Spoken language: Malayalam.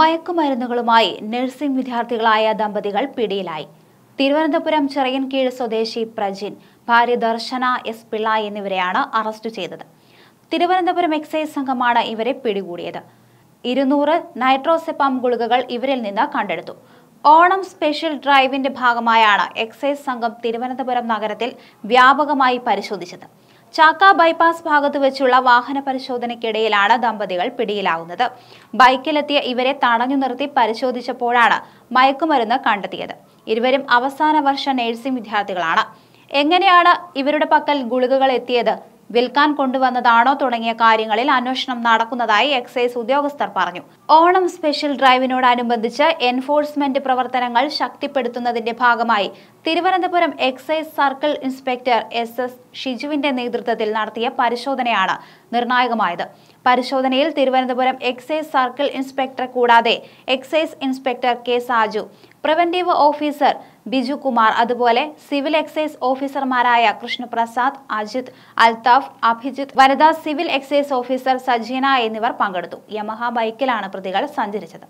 മയക്കുമരുന്നുകളുമായി നഴ്സിംഗ് വിദ്യാർത്ഥികളായ ദമ്പതികൾ പിടിയിലായി തിരുവനന്തപുരം ചിറയൻകീഴ് സ്വദേശി പ്രജിൻ ഭാര്യ ദർശന എസ് പിള്ള എന്നിവരെയാണ് അറസ്റ്റ് ചെയ്തത് തിരുവനന്തപുരം എക്സൈസ് സംഘമാണ് ഇവരെ പിടികൂടിയത് ഇരുന്നൂറ് നൈട്രോസെപ്പാം ഗുളികകൾ ഇവരിൽ നിന്ന് കണ്ടെടുത്തു ഓണം സ്പെഷ്യൽ ഡ്രൈവിന്റെ ഭാഗമായാണ് എക്സൈസ് സംഘം തിരുവനന്തപുരം നഗരത്തിൽ വ്യാപകമായി പരിശോധിച്ചത് ചാക്ക ബൈപ്പാസ് ഭാഗത്ത് വെച്ചുള്ള വാഹന പരിശോധനയ്ക്കിടയിലാണ് ദമ്പതികൾ പിടിയിലാവുന്നത് ബൈക്കിലെത്തിയ ഇവരെ തടഞ്ഞു നിർത്തി പരിശോധിച്ചപ്പോഴാണ് മയക്കുമരുന്ന് കണ്ടെത്തിയത് ഇരുവരും അവസാന വർഷ നഴ്സിംഗ് വിദ്യാർത്ഥികളാണ് എങ്ങനെയാണ് ഇവരുടെ പക്കൽ ഗുളികകൾ എത്തിയത് വിൽക്കാൻ കൊണ്ടുവന്നതാണോ തുടങ്ങിയ കാര്യങ്ങളിൽ അന്വേഷണം നടക്കുന്നതായി എക്സൈസ് ഉദ്യോഗസ്ഥർ പറഞ്ഞു ഓണം സ്പെഷ്യൽ ഡ്രൈവിനോടനുബന്ധിച്ച് എൻഫോഴ്സ്മെന്റ് പ്രവർത്തനങ്ങൾ ശക്തിപ്പെടുത്തുന്നതിന്റെ ഭാഗമായി Thiruvananthapuram excise circle inspector S S ഷിജുവിന്റെ നേതൃത്വത്തിൽ നടത്തിയ പരിശോധനയാണ് നിർണായകമായത് പരിശോധനയിൽ തിരുവനന്തപുരം എക്സൈസ് സർക്കിൾ ഇൻസ്പെക്ടർ കൂടാതെ excise inspector K Saju preventive officer Biju Kumar അതുപോലെ സിവിൽ എക്സൈസ് ഓഫീസർമാരായ കൃഷ്ണപ്രസാദ് അജിത് അൽതാഫ് അഭിജിത് വനിതാ സിവിൽ എക്സൈസ് ഓഫീസർ സജീന എന്നിവർ പങ്കെടുത്തു യമഹ ബൈക്കിലാണ് പ്രതികൾ സഞ്ചരിച്ചത്